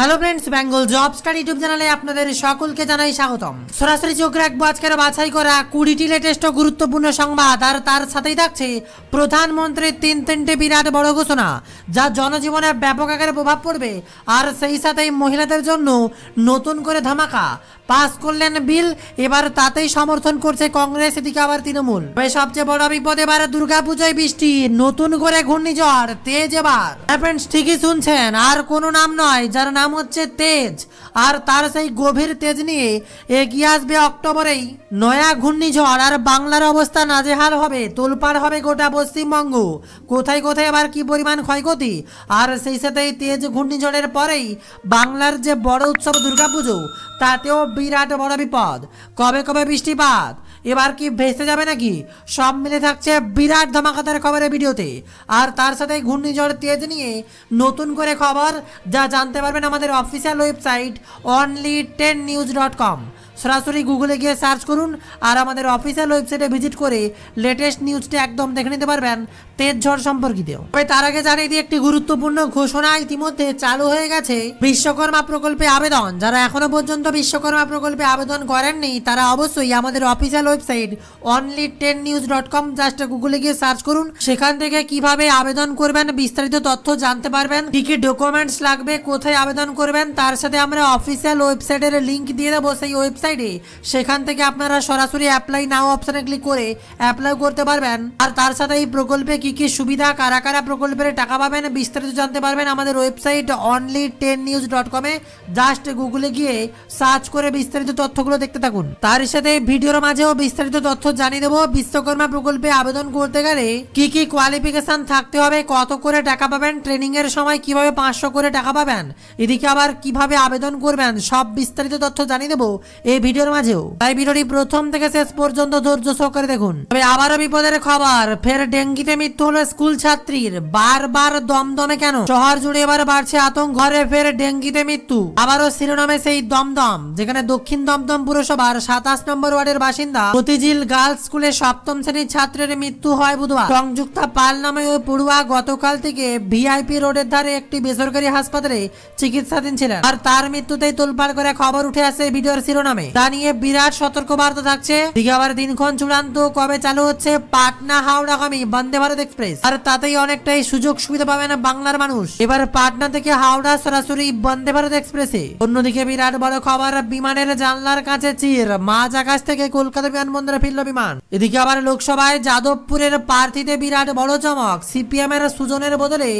hello friends Bengal job star YouTube চ্যানেলে আপনাদের সকলকে জানাই স্বাগতম সরাসরি চোখ রাখবো আজকের বাছাই করা কুড়িটি লেটেস্ট গুরুত্বপূর্ণ সংবাদ আর তার সাথেই থাকছে প্রধানমন্ত্রীর তিন তিনটে বিরাট বড় ঘোষণা যা জনজীবনে ব্যাপক আকারে প্রভাব পড়বে আর সেই সাথে মহিলাদের জন্য নতুন করে ধামাকা পাস করলেন বিল এবার তাতেই সমর্থন করছে কংগ্রেস এদিকে আবার তৃণমূল তবে সবচেয়ে বড় বিপদ এবার পুজোয় বৃষ্টি নতুন করে ঘূর্ণিঝড় তেজ এবার ফ্রেন্ডস হ্যাঁ ঠিকই শুনছেন আর কোনো নাম নয় যার নাম হচ্ছে তেজ আর তার সেই গভীর তেজ নিয়ে এগিয়ে আসবে অক্টোবরেই নয়া ঘূর্ণিঝড় আর বাংলার অবস্থা নাজেহাল হবে তোলপাড় হবে গোটা পশ্চিমবঙ্গ কোথায় কোথায় এবার কি পরিমাণ ক্ষয়ক্ষতি আর সেই সাথে তেজ ঘূর্ণিঝড়ের পরেই বাংলার যে বড় উৎসব দুর্গাপুজো তাতেও বিরাট বড় বিপদ কবে কবে বৃষ্টিপাত এবার কি ভেসে যাবে নাকি সব মিলে থাকছে বিরাট ধমাকাতার খবরের ভিডিওতে আর তার সাথে ঘূর্ণিঝড় তেজ নিয়ে নতুন করে খবর যা জানতে পারবেন আমাদের official website only ten news dot com সরাসরি গুগলে গিয়ে সার্চ করুন আর আমাদের অফিসিয়াল ওয়েবসাইটে ভিজিট করে লেটেস্ট নিউজটা একদম দেখে নিতে পারবেন তেজ ঝড় সম্পর্কিত তবে তার আগে জানিয়ে দিয়ে একটি গুরুত্বপূর্ণ ঘোষণা ইতিমধ্যে চালু হয়ে গেছে বিশ্বকর্মা প্রকল্পে আবেদন যারা এখনো পর্যন্ত বিশ্বকর্মা প্রকল্পে আবেদন করেননি তারা অবশ্যই আমাদের official website only ten news dot com just গুগলে গিয়ে সার্চ করুন সেখান থেকে কিভাবে আবেদন করবেন বিস্তারিত তথ্য জানতে পারবেন কি কি ডকুমেন্টস লাগবে কোথায় আবেদন করবেন তার সাথে আমরা অফিসিয়াল ওয়েবসাইটের লিঙ্ক দিয়ে দেবো সেই ওয়েবসাইটে সেখান থেকে আপনারা সরাসরি অ্যাপ্লাই নাও অপশানে ক্লিক করে অ্যাপ্লাই করতে পারবেন আর তার সাথে এই প্রকল্পে কি কি কি সুবিধা কারা কারা প্রকল্পের টাকা পাবেন বিস্তারিত জানতে পারবেন আমাদের website only ten news dot কমে জাস্ট গুগলে গিয়ে সার্চ করে বিস্তারিত তথ্যগুলো দেখতে থাকুন তার সাথে ভিডিওর মাঝেও বিস্তারিত তথ্য জানিয়ে দেবো বিশ্বকর্মা প্রকল্পে আবেদন করতে গেলে কি কি কোয়ালিফিকেশন থাকতে হবে কত করে টাকা পাবেন ট্রেনিং এর সময় কিভাবে পাঁচশো করে টাকা পাবেন এদিকে আবার কিভাবে আবেদন করবেন সব বিস্তারিত তথ্য জানিয়ে দেবো এই ভিডিওর মাঝেও তাই ভিডিওটি প্রথম থেকে শেষ পর্যন্ত ধৈর্য সহকারে দেখুন তবে আবারও বিপদের খবর ফের ডেঙ্গিতে মৃত্যু মৃত্যু হলো স্কুল ছাত্রীর বারবার দমদমে কেন শহর জুড়ে এবার বাড়ছে আতঙ্ক ঘরে ফের ডেঙ্গিতে মৃত্যু আবারও শিরোনামে সেই দমদম যেখানে দক্ষিণ দমদম পুরসভার সাতাশ নম্বর ওয়ার্ডের বাসিন্দা প্রতিজিল গার্লস স্কুলে সপ্তম শ্রেণীর ছাত্রের মৃত্যু হয় বুধবার সংযুক্তা পাল নামে ওই পড়ুয়া গতকাল থেকে ভিআইপি রোডের ধারে একটি বেসরকারি হাসপাতালে চিকিৎসাধীন ছিলেন আর তার মৃত্যুতেই তোলপাড় করে খবর উঠে আসে ভিডিওর শিরোনামে তা নিয়ে বিরাট সতর্কবার্তা থাকছে দীঘাবার দিনক্ষণ চূড়ান্ত কবে চালু হচ্ছে পাটনা হাওড়াগামী বন্দে ভারত এক্সপ্রেস আর তাতেই অনেকটাই সুযোগ সুবিধা পাবে না বাংলার মানুষ এবার পাটনা থেকে হাওড়া সরাসরি বন্দে ভারত এক্সপ্রেসে অন্যদিকে বিরাট বড় খবর বিমানের জানলার কাছে চির মাঝ আকাশ থেকে কলকাতা বিমানবন্দরে ফিরল বিমান এদিকে আবার লোকসভায় যাদবপুরের প্রার্থীতে বিরাট বড় চমক সিপিএম এর সুজনের বদলে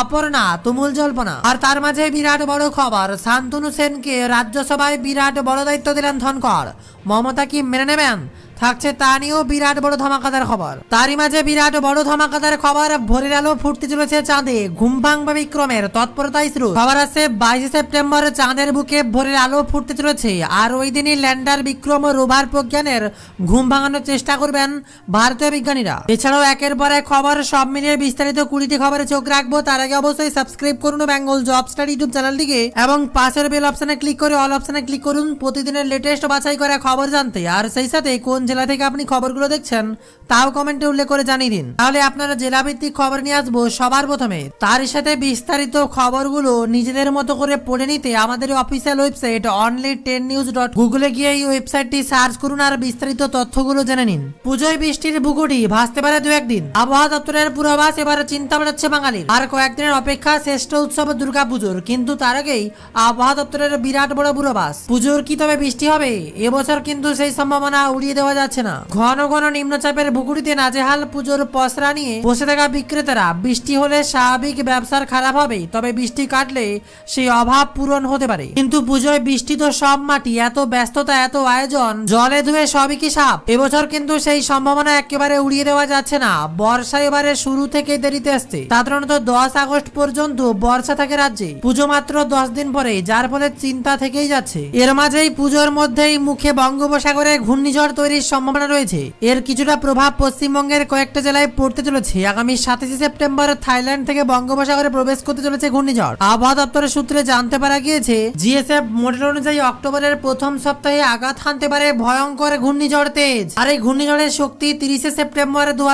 অপর্ণা তুমুল জল্পনা আর তার মাঝে বিরাট বড় খবর শান্তনু সেনকে রাজ্যসভায় বিরাট বড় দায়িত্ব দিলেন ধনকর মমতা কি মেনে নেবেন থাকছে তা নিয়েও বিরাট বড় ধমাকাদার খবর তারই মাঝে বিরাট বড় ধমাকাদার খবর ভোরের আলো ফুটতে চলেছে চাঁদে ঘুম ভাঙবে বিক্রমের তৎপরতা শুরু খবর আছে বাইশে সেপ্টেম্বর চাঁদের বুকে ভোরের আলো ফুটতে চলেছে আর ওই দিনই ল্যান্ডার বিক্রম রোভার প্রজ্ঞানের ঘুম ভাঙানোর চেষ্টা করবেন ভারতীয় বিজ্ঞানীরা এছাড়াও একের পর এক খবর সব মিলিয়ে বিস্তারিত কুড়িটি খবরে চোখ রাখবো তার আগে অবশ্যই সাবস্ক্রাইব করুন Bengal job study YouTube channel দিকে এবং পাশের বেল অপশনে ক্লিক করে অল অপশনে ক্লিক করুন প্রতিদিনের লেটেস্ট বাছাই করা খবর জানতে আর সেই সাথে কোন জেলা থেকে আপনি খবরগুলো দেখছেন তাও কমেন্টে উল্লেখ করে জানিয়ে দিন তাহলে আপনারা জেলা ভিত্তিক খবর নিয়ে আসবো সবার প্রথমে তার সাথে বিস্তারিত খবরগুলো নিজেদের মতো করে পড়ে নিতে আমাদের official website only ten news dot গুগলে গিয়ে এই ওয়েবসাইটটি সার্চ করুন আর বিস্তারিত তথ্যগুলো জেনে নিন পুজোয় বৃষ্টির বুকুটি ভাসতে পারে দু একদিন আবহাওয়া দপ্তরের পূর্বাভাস এবার চিন্তা বাড়াচ্ছে বাঙালির আর কয়েকদিনের অপেক্ষা শ্রেষ্ঠ উৎসব দুর্গা পুজোর কিন্তু তার আগেই আবহাওয়া দপ্তরের বিরাট বড় পূর্বাভাস পুজোর কি তবে বৃষ্টি হবে এবছর কিন্তু সেই সম্ভাবনা উড়িয়ে দেওয়া যাচ্ছে না ঘন ঘন নিম্নচাপের বুকুরিতে নাজেহাল পুজোর পসরা নিয়ে বসে থাকা বিক্রেতারা বৃষ্টি হলে স্বাভাবিক ব্যবসার খারাপ হবে তবে বৃষ্টি কাটলে সেই অভাব পূরণ হতে পারে কিন্তু পুজোয় বৃষ্টি তো সব মাটি এত ব্যস্ততা এত আয়োজন জলে ধুয়ে সবই কি সাপ এবছর কিন্তু সেই সম্ভাবনা একেবারে উড়িয়ে দেওয়া যাচ্ছে না বর্ষা এবারে শুরু থেকে দেরিতে আসছে সাধারণত দশ আগস্ট পর্যন্ত বর্ষা থাকে রাজ্যে পুজো মাত্র দশ দিন পরে যার ফলে চিন্তা থেকেই যাচ্ছে এর মাঝেই পুজোর মধ্যেই মুখে বঙ্গোপসাগরে ঘূর্ণিঝড় তৈরি সম্ভাবনা রয়েছে এর কিছুটা প্রভাব পশ্চিমবঙ্গের কয়েকটা জেলায় পড়তে চলেছে আগামী সাতাশে সেপ্টেম্বর থাইল্যান্ড থেকে বঙ্গোপসাগরে প্রবেশ করতে চলেছে ঘূর্ণিঝড় আবহাওয়া দপ্তরের সূত্রে জানতে পারা গিয়েছে জিএসএফ মডেল অনুযায়ী অক্টোবরের প্রথম সপ্তাহে আঘাত হানতে পারে ভয়ঙ্কর ঘূর্ণিঝড় তেজ আর এই ঘূর্ণিঝড়ের শক্তি তিরিশে সেপ্টেম্বর দু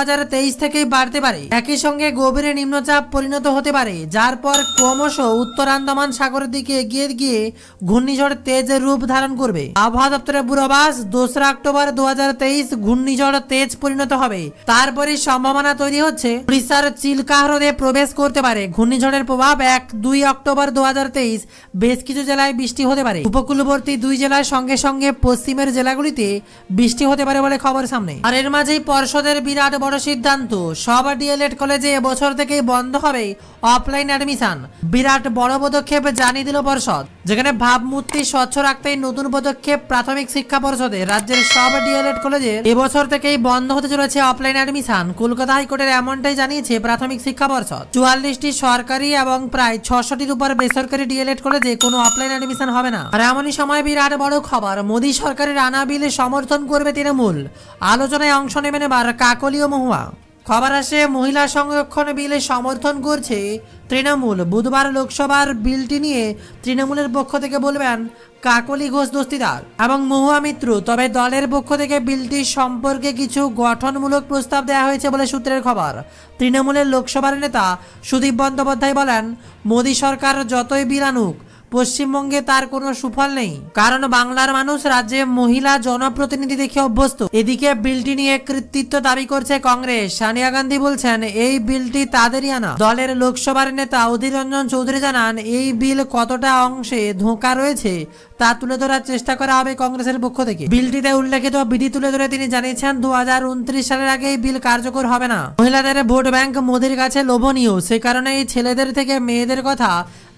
থেকেই বাড়তে পারে একই সঙ্গে গভীরে নিম্নচাপ পরিণত হতে পারে যার পর ক্রমশ উত্তর আন্দামান সাগরের দিকে এগিয়ে গিয়ে ঘূর্ণিঝড় তেজ রূপ ধারণ করবে আবহাওয়া দপ্তরের পূর্বাভাস দোসরা অক্টোবর দু ঘূর্ণিঝড় তেজ পরিণত হবে তারপরে সম্ভাবনা তৈরি হচ্ছে উড়িষ্যার চিল্কা হ্রদে প্রবেশ করতে পারে ঘূর্ণিঝড়ের প্রভাব এক দুই অক্টোবর দু বেশ কিছু জেলায় বৃষ্টি হতে পারে উপকূলবর্তী দুই জেলার সঙ্গে সঙ্গে পশ্চিমের জেলাগুলিতে বৃষ্টি হতে পারে বলে খবর সামনে আর এর মাঝেই পর্ষদের বিরাট বড় সিদ্ধান্ত সব ডিএলএড কলেজে এবছর থেকেই বন্ধ হবে অফলাইন অ্যাডমিশন বিরাট বড় পদক্ষেপ জানিয়ে দিল পর্ষদ যেখানে ভাবমূর্তি স্বচ্ছ রাখতে নতুন পদক্ষেপ প্রাথমিক শিক্ষা পরিষদে রাজ্যের সব ডিএলএড কলেজে এবছর থেকেই বন্ধ হতে চলেছে অফলাইন অ্যাডমিশন কলকাতা হাইকোর্টের এমনটাই জানিয়েছে প্রাথমিক শিক্ষা পরিষদ চুয়াল্লিশটি সরকারি এবং প্রায় ছশোটির উপর বেসরকারি ডিএলএড কলেজে কোনো অফলাইন অ্যাডমিশন হবে না আর এমনই সময় বিরাট বড় খবর মোদী সরকারের আনা বিল সমর্থন করবে তৃণমূল আলোচনায় অংশ নেবেন এবার কাকলীয় মহুয়া খবর আসে মহিলা সংরক্ষণ বিলে সমর্থন করছে তৃণমূল বুধবার লোকসভার বিলটি নিয়ে তৃণমূলের পক্ষ থেকে বলবেন কাকলি ঘোষ দস্তিদার এবং মহুয়া মিত্র তবে দলের পক্ষ থেকে বিলটি সম্পর্কে কিছু গঠনমূলক প্রস্তাব দেওয়া হয়েছে বলে সূত্রের খবর তৃণমূলের লোকসভার নেতা সুদীপ বন্দ্যোপাধ্যায় বলেন মোদী সরকার যতই বিল আনুক পশ্চিমবঙ্গে তার কোনো সুফল নেই কারণ বাংলার মানুষ রাজ্যে মহিলা জনপ্রতিনিধি দেখে অভ্যস্ত এদিকে বিলটি নিয়ে কৃতিত্ব দাবি করছে কংগ্রেস সানিয়া গান্ধী বলছেন এই বিলটি তাদেরই আনা দলের লোকসভার নেতা অধীর রঞ্জন চৌধুরী জানান এই বিল কতটা অংশে ধোঁকা রয়েছে তা তুলে ধরার চেষ্টা করা হবে কংগ্রেসের পক্ষ থেকে বিলটিতে উল্লেখিত বিধি তুলে ধরে তিনি জানিয়েছেন দু সালের আগে এই বিল কার্যকর হবে না মহিলাদের ভোট ব্যাংক মোদির কাছে লোভনীয় সে কারণে এই ছেলেদের থেকে মেয়েদের কথা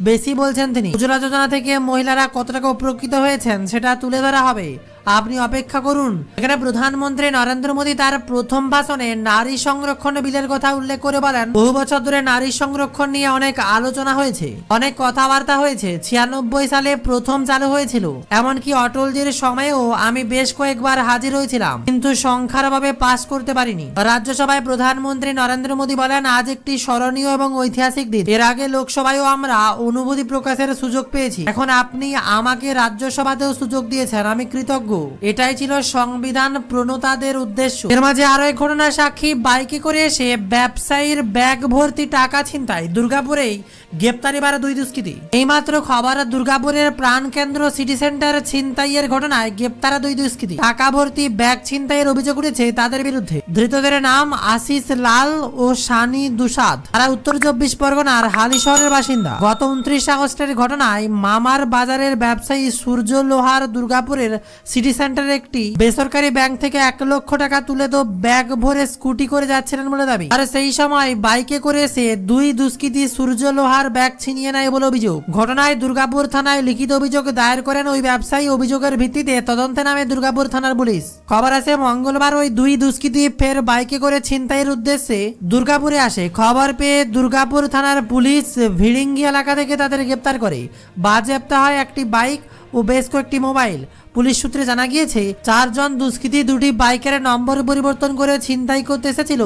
বেশি বলছেন তিনি উজ্জ্বলা যোজনা থেকে মহিলারা কত টাকা উপকৃত হয়েছেন সেটা তুলে ধরা হবে আপনি অপেক্ষা করুন এখানে প্রধানমন্ত্রী নরেন্দ্র মোদী তার প্রথম ভাষণে নারী সংরক্ষণ বিলের কথা উল্লেখ করে বলেন বহু বছর ধরে নারী সংরক্ষণ নিয়ে অনেক আলোচনা হয়েছে অনেক কথাবার্তা হয়েছে ছিয়ানব্বই সালে প্রথম চালু হয়েছিল এমনকি অটলজির সময়েও আমি বেশ কয়েকবার হাজির হয়েছিলাম কিন্তু সংখ্যার অভাবে পাশ করতে পারিনি রাজ্যসভায় প্রধানমন্ত্রী নরেন্দ্র মোদী বলেন আজ একটি স্মরণীয় এবং ঐতিহাসিক দিন এর আগে লোকসভায়ও আমরা অনুভূতি প্রকাশের সুযোগ পেয়েছি এখন আপনি আমাকে রাজ্যসভাতেও সুযোগ দিয়েছেন আমি কৃতজ্ঞ এটাই ছিল সংবিধান প্রণতাদের উদ্দেশ্য এর মাঝে আরো এক ঘটনা সাক্ষী বাইকে করে এসে ব্যবসায়ীর ব্যাগ ভর্তি টাকা ছিনতাই দুর্গাপুরেই গ্রেপ্তারি বারে দুই দুষ্কৃতী এইমাত্র খবর দুর্গাপুরের প্রাণ কেন্দ্র সিটি সেন্টার ছিনতাইয়ের ঘটনায় গ্রেপ্তার দুই দুষ্কৃতি টাকা ভর্তি ব্যাগ ছিনতাইয়ের অভিযোগ উঠেছে তাদের বিরুদ্ধে ধৃতদের নাম আশিস লাল ও সানি দুসাদ তারা উত্তর চব্বিশ পরগনার হালিশহরের বাসিন্দা গত উনত্রিশ আগস্টের ঘটনায় মামার বাজারের ব্যবসায়ী সূর্য লোহার দুর্গাপুরের সিটি সেন্টারের একটি বেসরকারি ব্যাংক থেকে এক লক্ষ টাকা তুলে তো ব্যাগ ভরে স্কুটি করে যাচ্ছিলেন বলে দাবি আর সেই সময় বাইকে করে এসে দুই দুষ্কৃতী সূর্য লোহার ব্যাগ ছিনিয়ে নেয় বলে অভিযোগ ঘটনায় দুর্গাপুর থানায় লিখিত অভিযোগ দায়ের করেন ওই ব্যবসায়ী অভিযোগের ভিত্তিতে তদন্তে নামে দুর্গাপুর থানার পুলিশ খবর আছে মঙ্গলবার ওই দুই দুষ্কৃতী ফের বাইকে করে ছিনতাইয়ের উদ্দেশ্যে দুর্গাপুরে আসে খবর পেয়ে দুর্গাপুর থানার পুলিশ ভিড়িঙ্গি এলাকা থেকে তাদের গ্রেপ্তার করে বাজেপ্তা হয় একটি বাইক ও বেশ কয়েকটি মোবাইল পুলিশ সূত্রে জানা গিয়েছে চারজন দুষ্কৃতী দুটি বাইকের নম্বর পরিবর্তন করে ছিনতাই করতে এসেছিল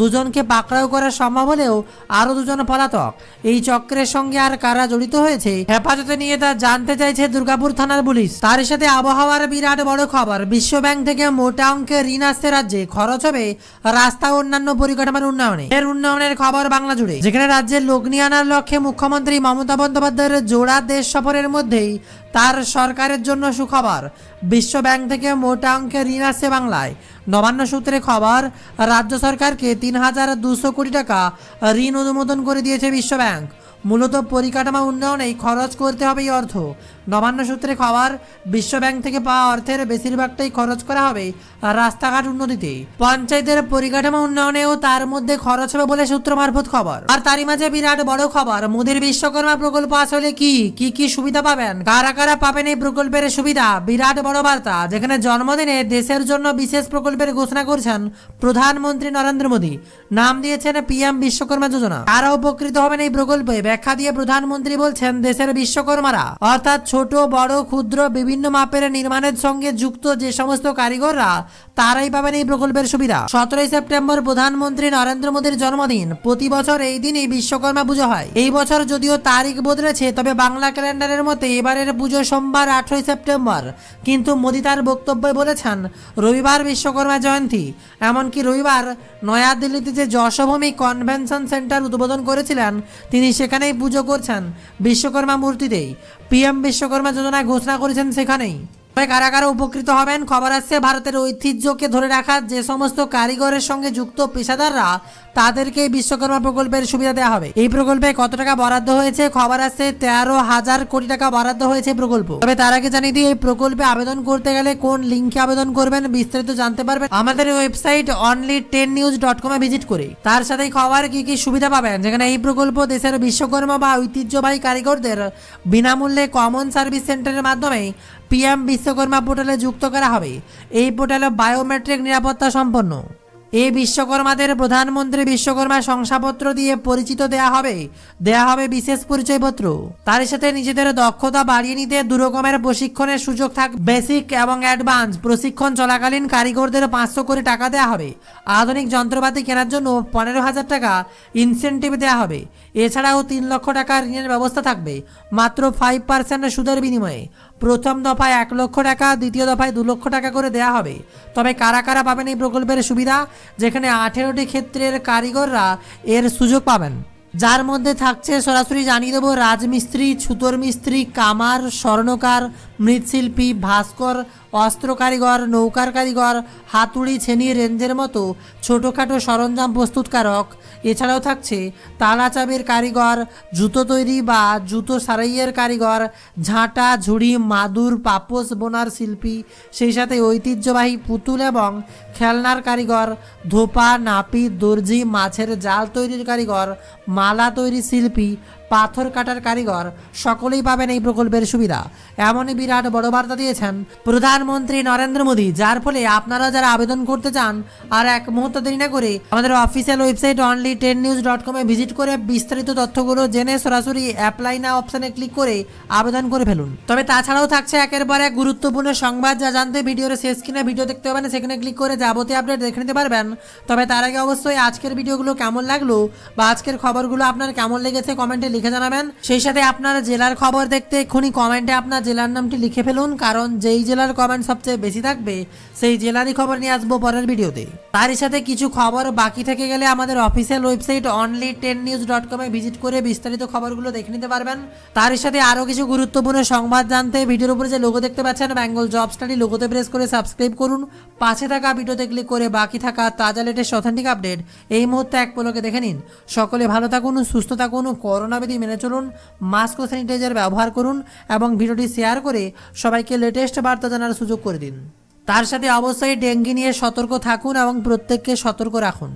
দুজনকে পাকড়াও করা সম্ভব হলেও আরও দুজন পলাতক এই চক্রের সঙ্গে আর কারা জড়িত হয়েছে হেফাজতে নিয়ে তা জানতে চাইছে দুর্গাপুর থানার পুলিশ তার সাথে আবহাওয়ার বিরাট বড় খবর বিশ্বব্যাংক থেকে মোটা অঙ্কে ঋণ আসছে রাজ্যে খরচ হবে রাস্তা অন্যান্য পরিকাঠামোর উন্নয়নে এর উন্নয়নের খবর বাংলা জুড়ে যেখানে রাজ্যের লগ্নি আনার লক্ষ্যে মুখ্যমন্ত্রী মমতা বন্দ্যোপাধ্যায়ের জোড়া দেশ সফরের মধ্যেই তার সরকারের জন্য সুখবর বিশ্ব ব্যাংক থেকে মোটা অঙ্কের ঋণ আসছে বাংলায় নবান্ন সূত্রে খবর রাজ্য সরকারকে তিন হাজার দুশো কোটি টাকা ঋণ অনুমোদন করে দিয়েছে বিশ্বব্যাংক মূলত পরিকাঠামো উন্নয়নেই খরচ করতে হবে এই অর্থ নবান্ন সূত্রে খবর বিশ্বব্যাংক থেকে পাওয়া অর্থের বেশিরভাগটাই খরচ করা হবে রাস্তাঘাট উন্নতিতে পঞ্চায়েতের পরিকাঠামো উন্নয়নেও তার মধ্যে খরচ হবে বলে সূত্র মারফত খবর আর তারই মাঝে বিরাট বড় খবর মোদীর বিশ্বকর্মা প্রকল্প আসলে কি কি কি সুবিধা পাবেন কারা কারা পাবেন এই প্রকল্পের সুবিধা বিরাট বড় বার্তা যেখানে জন্মদিনে দেশের জন্য বিশেষ প্রকল্পের ঘোষণা করছেন প্রধানমন্ত্রী নরেন্দ্র মোদী নাম দিয়েছেন পিএম বিশ্বকর্মা যোজনা কারা উপকৃত হবেন এই প্রকল্পে ব্যাখ্যা দিয়ে প্রধানমন্ত্রী বলছেন দেশের বিশ্বকর্মারা অর্থাৎ ছোট বড় ক্ষুদ্র বিভিন্ন মাপের নির্মাণের সঙ্গে যুক্ত যে সমস্ত কারিগররা তারাই পাবেন এই প্রকল্পের সুবিধা সতেরোই সেপ্টেম্বর প্রধানমন্ত্রী নরেন্দ্র মোদীর জন্মদিন প্রতি বছর এই দিনই বিশ্বকর্মা পুজো হয় এই বছর যদিও তারিখ বদলেছে তবে বাংলা ক্যালেন্ডারের মতে এবারের পুজো সোমবার আঠেরোই সেপ্টেম্বর কিন্তু মোদী তার বক্তব্যে বলেছেন রবিবার বিশ্বকর্মা জয়ন্তী এমনকি রবিবার নয়াদিল্লিতে যে যশভূমি কনভেনশন সেন্টার উদ্বোধন করেছিলেন তিনি সেখানেই পুজো করছেন বিশ্বকর্মা মূর্তিতেই পিএম বিশ্বকর্মা যোজনায় ঘোষণা করেছেন সেখানেই কারা কারা উপকৃত হবেন খবর আসছে ভারতের ঐতিহ্যকে ধরে রাখা যে সমস্ত কারিগরের সঙ্গে যুক্ত পেশাদাররা তাদেরকে বিশ্বকর্মা প্রকল্পের সুবিধা দেওয়া হবে এই প্রকল্পে কত টাকা বরাদ্দ হয়েছে খবর আসছে তেরো হাজার কোটি টাকা বরাদ্দ হয়েছে প্রকল্প তবে তার আগে জানিয়ে দিই এই প্রকল্পে আবেদন করতে গেলে কোন লিঙ্কে আবেদন করবেন বিস্তারিত জানতে পারবেন আমাদের website only ten news dot কমে ভিজিট করে তার সাথে খবর কি কি সুবিধা পাবেন যেখানে এই প্রকল্প দেশের বিশ্বকর্মা বা ঐতিহ্যবাহী কারিগরদের বিনামূল্যে কমন সার্ভিস সেন্টারের মাধ্যমে পিএম বিশ্বকর্মা পোর্টালে যুক্ত করা হবে এই পোর্টালে বায়োমেট্রিক নিরাপত্তা সম্পন্ন এই বিশ্বকর্মাদের প্রধানমন্ত্রী বিশ্বকর্মা শংসাপত্র দিয়ে পরিচিত দেয়া হবে দেয়া হবে বিশেষ পরিচয়পত্র তার সাথে নিজেদের দক্ষতা বাড়িয়ে নিতে দুরকমের প্রশিক্ষণের সুযোগ থাক বেসিক এবং অ্যাডভান্স প্রশিক্ষণ চলাকালীন কারিগরদের পাঁচশো কোটি টাকা দেওয়া হবে আধুনিক যন্ত্রপাতি কেনার জন্য পনেরো হাজার টাকা ইনসেন্টিভ দেওয়া হবে এছাড়াও তিন লক্ষ টাকা ঋণের ব্যবস্থা থাকবে মাত্র ফাইভ পার্সেন্ট সুদের বিনিময়ে প্রথম দফায় এক লক্ষ টাকা দ্বিতীয় দফায় দু লক্ষ টাকা করে দেয়া হবে তবে কারা কারা পাবেন এই প্রকল্পের সুবিধা যেখানে আঠেরোটি ক্ষেত্রের কারিগররা এর সুযোগ পাবেন যার মধ্যে থাকছে সরাসরি জানিয়ে দেবো রাজমিস্ত্রি ছুতর মিস্ত্রি কামার স্বর্ণকার মৃৎশিল্পী ভাস্কর অস্ত্র কারিগর নৌকার কারিগর হাতুড়ি ছেনি রেঞ্জের মতো ছোটোখাটো সরঞ্জাম প্রস্তুতকারক এছাড়াও থাকছে তালা চাবির কারিগর জুতো তৈরি বা জুতো সারাইয়ের কারিগর ঝাঁটা ঝুড়ি মাদুর পাপোস বোনার শিল্পী সেই সাথে ঐতিহ্যবাহী পুতুল এবং খেলনার কারিগর ধোপা নাপি দর্জি মাছের জাল তৈরির কারিগর মালা তৈরি শিল্পী পাথর কাটার কারিগর সকলেই পাবেন এই প্রকল্পের সুবিধা এমনই বিরাট বড় বার্তা দিয়েছেন প্রধানমন্ত্রী নরেন্দ্র মোদী যার ফলে আপনারা যারা আবেদন করতে চান আর এক মুহূর্ত দেরি না করে আমাদের official website only ten news dot কমে ভিজিট করে বিস্তারিত তথ্যগুলো জেনে সরাসরি অ্যাপ্লাই না অপশানে ক্লিক করে আবেদন করে ফেলুন তবে তাছাড়াও থাকছে একের পর এক গুরুত্বপূর্ণ সংবাদ যা জানতে ভিডিওর শেষ কিনে ভিডিও দেখতে পাবেন সেখানে ক্লিক করে যাবতীয় আপডেট দেখে নিতে পারবেন তবে তার আগে অবশ্যই আজকের ভিডিওগুলো কেমন লাগলো বা আজকের খবরগুলো আপনার কেমন লেগেছে কমেন্টে লিখে লিখে জানাবেন সেই সাথে আপনার জেলার খবর দেখতে এক্ষুনি কমেন্টে আপনার জেলার নামটি লিখে ফেলুন কারণ যেই জেলার কমেন্ট সবচেয়ে বেশি থাকবে সেই জেলারই খবর নিয়ে আসবো পরের ভিডিওতে তারই সাথে কিছু খবর বাকি থেকে গেলে আমাদের official website only ten news dot কমে ভিজিট করে বিস্তারিত খবরগুলো দেখে নিতে পারবেন তার সাথে আরও কিছু গুরুত্বপূর্ণ সংবাদ জানতে ভিডিওর উপরে যে লোগো দেখতে পাচ্ছেন বেঙ্গল জব স্টাডি লোগোতে প্রেস করে সাবস্ক্রাইব করুন পাশে থাকা ভিডিওতে ক্লিক করে বাকি থাকা তাজা লেটেস্ট অথেন্টিক আপডেট এই মুহূর্তে এক পলকে দেখে নিন সকলে ভালো থাকুন সুস্থ থাকুন করোনা স্বাস্থ্যবিধি মেনে চলুন মাস্ক ও স্যানিটাইজার ব্যবহার করুন এবং ভিডিওটি শেয়ার করে সবাইকে লেটেস্ট বার্তা জানার সুযোগ করে দিন তার সাথে অবশ্যই ডেঙ্গি নিয়ে সতর্ক থাকুন এবং প্রত্যেককে সতর্ক রাখুন